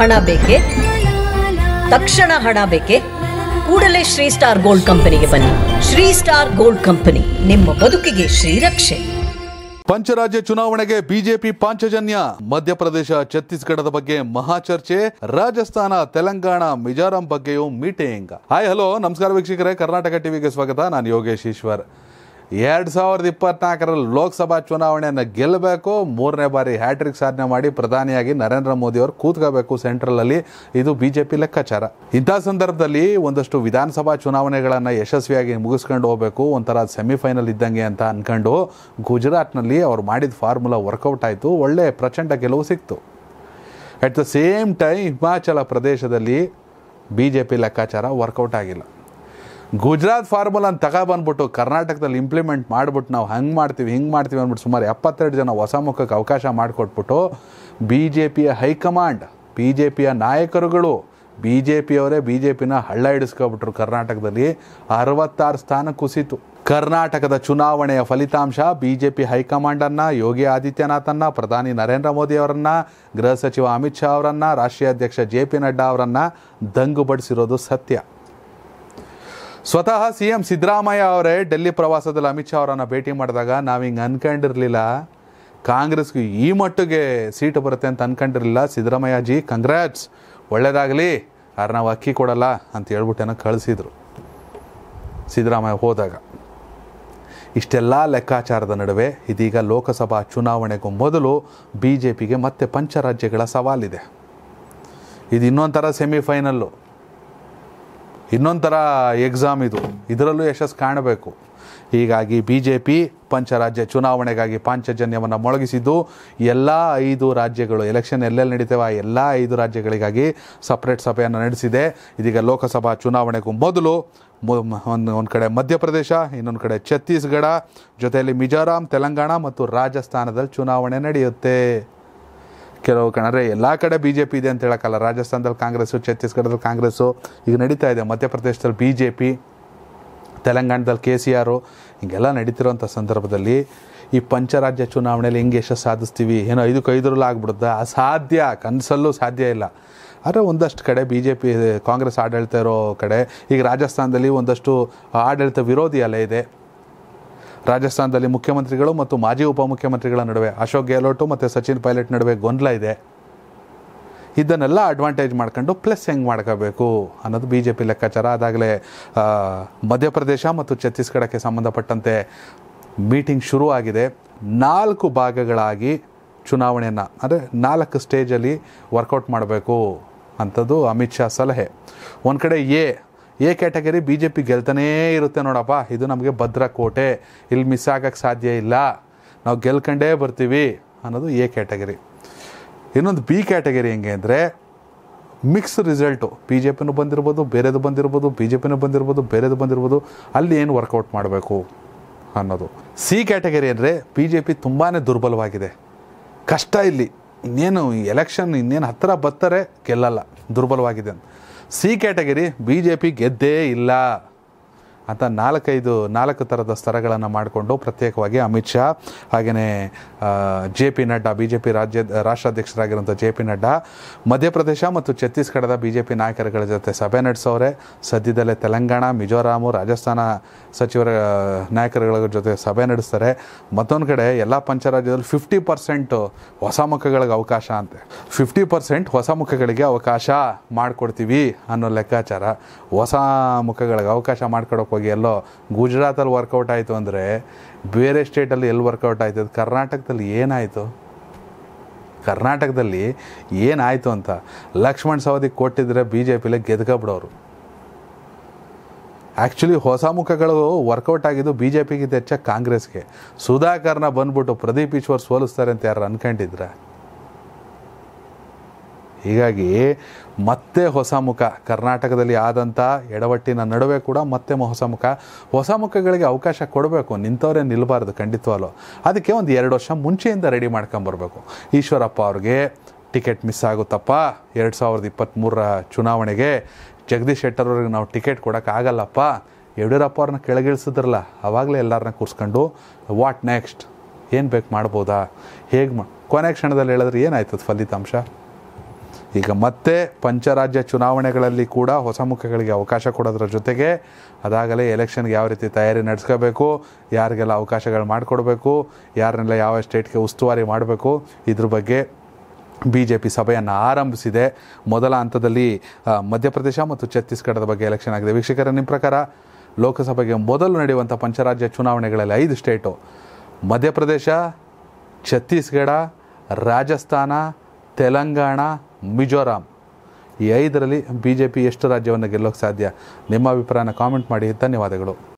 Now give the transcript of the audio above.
ಹಣ ಬೇಕೆ ತಕ್ಷಣ ಹಣ ಬೇಕೆ ಕೂಡಲೇ ಶ್ರೀ ಸ್ಟಾರ್ ಗೋಲ್ಡ್ ಕಂಪನಿಗೆ ಬನ್ನಿ ಶ್ರೀ ಸ್ಟಾರ್ ಗೋಲ್ಡ್ ಕಂಪನಿ ನಿಮ್ಮ ಬದುಕಿಗೆ ಶ್ರೀರಕ್ಷೆ ಪಂಚರಾಜ್ಯ ಚುನಾವಣೆಗೆ ಬಿಜೆಪಿ ಪಾಂಚಜನ್ಯ ಮಧ್ಯಪ್ರದೇಶ ಛತ್ತೀಸ್ಗಢದ ಬಗ್ಗೆ ಮಹಾಚರ್ಚೆ ರಾಜಸ್ಥಾನ ತೆಲಂಗಾಣ ಮಿಜೋರಾಂ ಬಗ್ಗೆಯೂ ಮೀಟಿಂಗ್ ಹಾಯ್ ಹಲೋ ನಮಸ್ಕಾರ ವೀಕ್ಷಕರೇ ಕರ್ನಾಟಕ ಟಿವಿಗೆ ಸ್ವಾಗತ ನಾನು ಯೋಗೇಶ್ ಈಶ್ವರ್ ಎರಡು ಸಾವಿರದ ಇಪ್ಪತ್ನಾಲ್ಕರಲ್ಲಿ ಲೋಕಸಭಾ ಚುನಾವಣೆಯನ್ನು ಗೆಲ್ಲಬೇಕು ಮೂರನೇ ಬಾರಿ ಹ್ಯಾಟ್ರಿಕ್ ಸಾಧನೆ ಮಾಡಿ ಪ್ರಧಾನಿಯಾಗಿ ನರೇಂದ್ರ ಮೋದಿಯವರು ಕೂತ್ಕೋಬೇಕು ಸೆಂಟ್ರಲಲ್ಲಿ ಇದು ಬಿ ಜೆ ಪಿ ಲೆಕ್ಕಾಚಾರ ಇಂಥ ಸಂದರ್ಭದಲ್ಲಿ ಒಂದಷ್ಟು ವಿಧಾನಸಭಾ ಚುನಾವಣೆಗಳನ್ನು ಯಶಸ್ವಿಯಾಗಿ ಮುಗಿಸ್ಕೊಂಡು ಹೋಗಬೇಕು ಒಂಥರ ಸೆಮಿಫೈನಲ್ ಇದ್ದಂಗೆ ಅಂತ ಅಂದ್ಕೊಂಡು ಗುಜರಾತ್ನಲ್ಲಿ ಅವ್ರು ಮಾಡಿದ ಫಾರ್ಮುಲಾ ವರ್ಕೌಟ್ ಆಯಿತು ಒಳ್ಳೆ ಪ್ರಚಂಡ ಗೆಲುವು ಸಿಕ್ತು at the same time Himachal ಪ್ರದೇಶದಲ್ಲಿ ಬಿ ಜೆ ಪಿ ಲೆಕ್ಕಾಚಾರ ವರ್ಕೌಟ್ ಆಗಿಲ್ಲ ಗುಜರಾತ್ ಅಂತ ತಗೊಬಂದ್ಬಿಟ್ಟು ಕರ್ನಾಟಕದಲ್ಲಿ ಇಂಪ್ಲಿಮೆಂಟ್ ಮಾಡಿಬಿಟ್ಟು ನಾವು ಹಂಗೆ ಮಾಡ್ತೀವಿ ಹಿಂಗೆ ಮಾಡ್ತೀವಿ ಅಂದ್ಬಿಟ್ಟು ಸುಮಾರು ಎಪ್ಪತ್ತೆರಡು ಜನ ಹೊಸ ಮುಖಕ್ಕೆ ಅವಕಾಶ ಮಾಡಿಕೊಟ್ಬಿಟ್ಟು ಬಿ ಜೆ ಪಿಯ ಹೈಕಮಾಂಡ್ ಬಿ ಜೆ ಪಿಯ ನಾಯಕರುಗಳು ಬಿ ಜೆ ಪಿಯವರೇ ಬಿ ಜೆ ಪಿನ ಹಳ್ಳ ಹಿಡಿಸ್ಕೊಬಿಟ್ರು ಕರ್ನಾಟಕದಲ್ಲಿ ಅರವತ್ತಾರು ಸ್ಥಾನ ಕುಸಿತು ಕರ್ನಾಟಕದ ಚುನಾವಣೆಯ ಫಲಿತಾಂಶ ಬಿ ಜೆ ಪಿ ಹೈಕಮಾಂಡನ್ನು ಯೋಗಿ ಆದಿತ್ಯನಾಥನ್ನು ಪ್ರಧಾನಿ ನರೇಂದ್ರ ಮೋದಿ ಅವರನ್ನು ಗೃಹ ಸಚಿವ ಅಮಿತ್ ಶಾ ಅವರನ್ನು ರಾಷ್ಟ್ರೀಯ ಅಧ್ಯಕ್ಷ ಜೆ ಪಿ ನಡ್ಡಾ ಅವರನ್ನು ದಂಗುಬಡಿಸಿರೋದು ಸತ್ಯ ಸ್ವತಃ ಸಿ ಎಂ ಸಿದ್ದರಾಮಯ್ಯ ಅವರೇ ಡೆಲ್ಲಿ ಪ್ರವಾಸದಲ್ಲಿ ಅಮಿತ್ ಶಾ ಅವರನ್ನು ಭೇಟಿ ಮಾಡಿದಾಗ ನಾವು ಹಿಂಗೆ ಅನ್ಕೊಂಡಿರಲಿಲ್ಲ ಕಾಂಗ್ರೆಸ್ಗೆ ಈ ಮಟ್ಟಿಗೆ ಸೀಟು ಬರುತ್ತೆ ಅಂತ ಅನ್ಕೊಂಡಿರಲಿಲ್ಲ ಸಿದ್ದರಾಮಯ್ಯ ಜಿ ಕಂಗ್ರ್ಯಾಟ್ಸ್ ಒಳ್ಳೆಯದಾಗಲಿ ಆದ್ರೆ ನಾವು ಅಕ್ಕಿ ಕೊಡಲ್ಲ ಅಂತ ಹೇಳ್ಬಿಟ್ಟೇನ ಕಳಿಸಿದರು ಸಿದ್ದರಾಮಯ್ಯ ಹೋದಾಗ ಇಷ್ಟೆಲ್ಲ ಲೆಕ್ಕಾಚಾರದ ನಡುವೆ ಇದೀಗ ಲೋಕಸಭಾ ಚುನಾವಣೆಗೂ ಮೊದಲು ಬಿ ಜೆ ಪಿಗೆ ಮತ್ತೆ ಪಂಚರಾಜ್ಯಗಳ ಸವಾಲಿದೆ ಇದು ಇನ್ನೊಂಥರ ಸೆಮಿಫೈನಲ್ಲು ಇನ್ನೊಂಥರ ಎಕ್ಸಾಮ್ ಇದು ಇದರಲ್ಲೂ ಯಶಸ್ಸು ಕಾಣಬೇಕು ಹೀಗಾಗಿ ಬಿ ಜೆ ಪಿ ಪಂಚರಾಜ್ಯ ಚುನಾವಣೆಗಾಗಿ ಪಾಂಚಜನ್ಯವನ್ನು ಮೊಳಗಿಸಿದ್ದು ಎಲ್ಲ ಐದು ರಾಜ್ಯಗಳು ಎಲೆಕ್ಷನ್ ಎಲ್ಲೆಲ್ಲಿ ನಡೀತೇವೆ ಆ ಎಲ್ಲ ಐದು ರಾಜ್ಯಗಳಿಗಾಗಿ ಸಪ್ರೇಟ್ ಸಭೆಯನ್ನು ನಡೆಸಿದೆ ಇದೀಗ ಲೋಕಸಭಾ ಚುನಾವಣೆಗೂ ಮೊದಲು ಒಂದು ಒಂದು ಕಡೆ ಮಧ್ಯಪ್ರದೇಶ ಇನ್ನೊಂದು ಕಡೆ ಛತ್ತೀಸ್ಗಢ ಜೊತೆಯಲ್ಲಿ ಮಿಜೋರಾಂ ತೆಲಂಗಾಣ ಮತ್ತು ರಾಜಸ್ಥಾನದಲ್ಲಿ ಚುನಾವಣೆ ನಡೆಯುತ್ತೆ ಕೆಲವು ಕಣರೆ ಎಲ್ಲ ಕಡೆ ಬಿ ಜೆ ಪಿ ಇದೆ ಅಂತ ಹೇಳೋಕ್ಕಲ್ಲ ರಾಜಸ್ಥಾನದಲ್ಲಿ ಕಾಂಗ್ರೆಸ್ಸು ಛತ್ತೀಸ್ಗಢದಲ್ಲಿ ಕಾಂಗ್ರೆಸ್ಸು ಈಗ ನಡೀತಾ ಇದೆ ಮಧ್ಯಪ್ರದೇಶದಲ್ಲಿ ಬಿ ಜೆ ಪಿ ತೆಲಂಗಾಣದಲ್ಲಿ ಕೆ ಸಿ ಆರು ಹೀಗೆಲ್ಲ ನಡೀತಿರೋಂಥ ಸಂದರ್ಭದಲ್ಲಿ ಈ ಪಂಚರಾಜ್ಯ ಚುನಾವಣೆಯಲ್ಲಿ ಹೆಂಗೆ ಯಶಸ್ ಸಾಧಿಸ್ತೀವಿ ಏನೋ ಐದು ಐದರಲ್ಲಿ ಆಗ್ಬಿಡುತ್ತಾ ಅಸಾಧ್ಯ ಕನಸಲ್ಲೂ ಸಾಧ್ಯ ಇಲ್ಲ ಆದರೆ ಒಂದಷ್ಟು ಕಡೆ ಬಿ ಜೆ ಪಿ ಕಾಂಗ್ರೆಸ್ ಆಡಳಿತ ಇರೋ ಕಡೆ ಈಗ ರಾಜಸ್ಥಾನದಲ್ಲಿ ಒಂದಷ್ಟು ಆಡಳಿತ ವಿರೋಧಿ ಅಲೆ ಇದೆ ರಾಜಸ್ಥಾನದಲ್ಲಿ ಮುಖ್ಯಮಂತ್ರಿಗಳು ಮತ್ತು ಮಾಜಿ ಉಪಮುಖ್ಯಮಂತ್ರಿಗಳ ನಡುವೆ ಅಶೋಕ್ ಗೆಹ್ಲೋಟು ಮತ್ತು ಸಚಿನ್ ಪೈಲಟ್ ನಡುವೆ ಗೊಂದಲ ಇದೆ ಇದನ್ನೆಲ್ಲ ಅಡ್ವಾಂಟೇಜ್ ಮಾಡ್ಕೊಂಡು ಪ್ಲಸ್ ಹೆಂಗೆ ಮಾಡ್ಕೋಬೇಕು ಅನ್ನೋದು ಬಿ ಜೆ ಪಿ ಲೆಕ್ಕಾಚಾರ ಅದಾಗಲೇ ಮಧ್ಯಪ್ರದೇಶ ಮತ್ತು ಛತ್ತೀಸ್ಗಢಕ್ಕೆ ಸಂಬಂಧಪಟ್ಟಂತೆ ಮೀಟಿಂಗ್ ಶುರು ಆಗಿದೆ ನಾಲ್ಕು ಭಾಗಗಳಾಗಿ ಚುನಾವಣೆಯನ್ನು ಅಂದರೆ ನಾಲ್ಕು ಸ್ಟೇಜಲ್ಲಿ ವರ್ಕೌಟ್ ಮಾಡಬೇಕು ಅಂಥದ್ದು ಅಮಿತ್ ಶಾ ಸಲಹೆ ಒಂದು ಕಡೆ A A category B J P ಗೆಲ್ತಾನೇ ಇರುತ್ತೆ ನೋಡಪ್ಪ ಇದು ನಮಗೆ ಭದ್ರಕೋಟೆ ಇಲ್ಲಿ ಮಿಸ್ ಆಗೋಕ್ಕೆ ಸಾಧ್ಯ ಇಲ್ಲ ನಾವು ಗೆಲ್ಕಂಡೇ ಬರ್ತೀವಿ ಅನ್ನೋದು ಎ ಕ್ಯಾಟಗರಿ ಇನ್ನೊಂದು ಬಿ ಕ್ಯಾಟಗರಿ ಹೆಂಗೆ ಅಂದರೆ ಮಿಕ್ಸ್ ರಿಸಲ್ಟು ಬಿ ಜೆ ಪಿನೂ ಬಂದಿರ್ಬೋದು ಬೇರೆದು ಬಂದಿರ್ಬೋದು ಬಿ ಜೆ ಪಿನೂ ಬಂದಿರ್ಬೋದು ಬೇರೆದು ಬಂದಿರ್ಬೋದು ಅಲ್ಲಿ ಏನು ವರ್ಕೌಟ್ ಮಾಡಬೇಕು ಅನ್ನೋದು ಸಿ ಕ್ಯಾಟಗರಿ ಅಂದರೆ ಬಿ ಜೆ ಪಿ ತುಂಬಾ ದುರ್ಬಲವಾಗಿದೆ ಕಷ್ಟ ಇಲ್ಲಿ ಇನ್ನೇನು ಎಲೆಕ್ಷನ್ ಇನ್ನೇನು ಹತ್ತಿರ ಬರ್ತಾರೆ ಗೆಲ್ಲಲ್ಲ ದುರ್ಬಲವಾಗಿದೆ ಅಂತ C category B J P ಗೆದ್ದೇ ಇಲ್ಲ ಅಂತ ನಾಲ್ಕೈದು ನಾಲ್ಕು ಥರದ ಸ್ತರಗಳನ್ನು ಮಾಡಿಕೊಂಡು ಪ್ರತ್ಯೇಕವಾಗಿ ಅಮಿತ್ ಶಾ ಹಾಗೆಯೇ J P Nadda B J P ರಾಜ್ಯ ರಾಷ್ಟ್ರಾಧ್ಯಕ್ಷರಾಗಿರುವಂಥ ಜೆ ಪಿ ನಡ್ಡಾ ಮಧ್ಯಪ್ರದೇಶ ಮತ್ತು ಛತ್ತೀಸ್ಗಢದ ಬಿ ಜೆ ಪಿ ನಾಯಕರುಗಳ ಜೊತೆ ಸಭೆ ನಡೆಸೋರೆ ಸದ್ಯದಲ್ಲೇ ತೆಲಂಗಾಣ ಮಿಜೋರಾಮು ರಾಜಸ್ಥಾನ ಸಚಿವರ ನಾಯಕರುಗಳ ಜೊತೆ ಸಭೆ ನಡೆಸ್ತಾರೆ ಮತ್ತೊಂದು ಕಡೆ ಎಲ್ಲ ಪಂಚರಾಜ್ಯದಲ್ಲಿ ಫಿಫ್ಟಿ ಪರ್ಸೆಂಟು ಹೊಸ ಮುಖಗಳಿಗೆ ಅವಕಾಶ ಅಂತೆ ಫಿಫ್ಟಿ ಪರ್ಸೆಂಟ್ ಹೊಸ ಮುಖಗಳಿಗೆ ಅವಕಾಶ ಮಾಡಿಕೊಡ್ತೀವಿ ಅನ್ನೋ ಲೆಕ್ಕಾಚಾರ ಹೊಸ ಮುಖಗಳಿಗೆ ಅವಕಾಶ ಮಾಡಿಕೊಡೋಕೆ ಹೋಗಿ ಎಲ್ಲೋ ಗುಜರಾತಲ್ಲಿ ವರ್ಕೌಟ್ ಆಯಿತು ಅಂದರೆ ಬೇರೆ ಸ್ಟೇಟಲ್ಲಿ ಎಲ್ಲಿ ವರ್ಕೌಟ್ ಆಯ್ತದ ಕರ್ನಾಟಕದಲ್ಲಿ ಏನಾಯಿತು ಕರ್ನಾಟಕದಲ್ಲಿ ಏನಾಯಿತು ಅಂತ ಲಕ್ಷ್ಮಣ್ ಸವದಿ ಕೊಟ್ಟಿದ್ರೆ ಬಿ ಜೆ ಪಿಲೇ ಗೆದ್ಕೊಬಿಡೋರು ಆ್ಯಕ್ಚುಲಿ ಹೊಸ ಮುಖಗಳು ವರ್ಕೌಟ್ ಆಗಿದ್ದು ಬಿ ಜೆ ಪಿಗಿಂತ ಹೆಚ್ಚಾಗಿ ಕಾಂಗ್ರೆಸ್ಗೆ ಸುಧಾಕರ್ನ ಬಂದ್ಬಿಟ್ಟು ಪ್ರದೀಪ್ ಈಶ್ವರ್ ಸೋಲಿಸ್ತಾರೆ ಅಂತ ಯಾರು ಅನ್ಕೊಂಡಿದ್ರೆ ಹೀಗಾಗಿ ಮತ್ತೆ ಹೊಸ ಮುಖ ಕರ್ನಾಟಕದಲ್ಲಿ ಆದಂಥ ಎಡವಟ್ಟಿನ ನಡುವೆ ಕೂಡ ಮತ್ತೆ ಹೊಸ ಮುಖ ಹೊಸ ಮುಖಗಳಿಗೆ ಅವಕಾಶ ಕೊಡಬೇಕು ನಿಂತವರೇ ನಿಲ್ಲಬಾರ್ದು ಖಂಡಿತವಲ್ಲೋ ಅದಕ್ಕೆ ಒಂದು ಎರಡು ವರ್ಷ ಮುಂಚೆಯಿಂದ ರೆಡಿ ಮಾಡ್ಕೊಂಬರ್ಬೇಕು ಈಶ್ವರಪ್ಪ ಅವ್ರಿಗೆ ಟಿಕೆಟ್ ಮಿಸ್ ಆಗುತ್ತಪ್ಪ ಎರಡು ಸಾವಿರದ ಇಪ್ಪತ್ತ್ಮೂರರ ಚುನಾವಣೆಗೆ ಜಗದೀಶ್ ಶೆಟ್ಟರ್ ಅವ್ರಿಗೆ ನಾವು ಟಿಕೆಟ್ ಕೊಡೋಕ್ಕಾಗಲ್ಲಪ್ಪ ಯಡಿಯೂರಪ್ಪ ಅವ್ರನ್ನ ಕೆಳಗಿಳಿಸಿದ್ರಲ್ಲ ಆವಾಗಲೇ ಎಲ್ಲರನ್ನ ಕೂರಿಸ್ಕೊಂಡು ವಾಟ್ ನೆಕ್ಸ್ಟ್ ಏನು ಬೇಕು ಮಾಡ್ಬೋದಾ ಹೇಗೆ ಮಾ ಕೊನೆ ಕ್ಷಣದಲ್ಲಿ ಹೇಳಿದ್ರೆ ಏನಾಯ್ತದ ಫಲಿತಾಂಶ ಈಗ ಮತ್ತೆ ಪಂಚರಾಜ್ಯ ಚುನಾವಣೆಗಳಲ್ಲಿ ಕೂಡ ಹೊಸ ಮುಖಗಳಿಗೆ ಅವಕಾಶ ಕೊಡೋದ್ರ ಜೊತೆಗೆ ಅದಾಗಲೇ ಎಲೆಕ್ಷನ್ಗೆ ಯಾವ ರೀತಿ ತಯಾರಿ ನಡೆಸ್ಕೋಬೇಕು ಯಾರಿಗೆಲ್ಲ ಅವಕಾಶಗಳು ಮಾಡಿಕೊಡ್ಬೇಕು ಯಾರನ್ನೆಲ್ಲ ಯಾವ ಸ್ಟೇಟ್ಗೆ ಉಸ್ತುವಾರಿ ಮಾಡಬೇಕು ಇದ್ರ ಬಗ್ಗೆ ಬಿ ಜೆ ಪಿ ಸಭೆಯನ್ನು ಆರಂಭಿಸಿದೆ ಮೊದಲ ಹಂತದಲ್ಲಿ ಮಧ್ಯಪ್ರದೇಶ ಮತ್ತು ಛತ್ತೀಸ್ಗಢದ ಬಗ್ಗೆ ಎಲೆಕ್ಷನ್ ಆಗಿದೆ ವೀಕ್ಷಕರ ನಿಮ್ಮ ಪ್ರಕಾರ ಲೋಕಸಭೆಗೆ ಮೊದಲು ನಡೆಯುವಂಥ ಪಂಚರಾಜ್ಯ ಚುನಾವಣೆಗಳಲ್ಲಿ ಐದು ಸ್ಟೇಟು ಮಧ್ಯಪ್ರದೇಶ ಛತ್ತೀಸ್ಗಢ ರಾಜಸ್ಥಾನ ತೆಲಂಗಾಣ ಮಿಜೋರಾಂ ಈ ಐದರಲ್ಲಿ ಬಿ ಜೆ ಪಿ ಎಷ್ಟು ರಾಜ್ಯವನ್ನು ಗೆಲ್ಲೋಕ್ಕೆ ಸಾಧ್ಯ ನಿಮ್ಮ ಅಭಿಪ್ರಾಯನ ಕಾಮೆಂಟ್ ಮಾಡಿ ಧನ್ಯವಾದಗಳು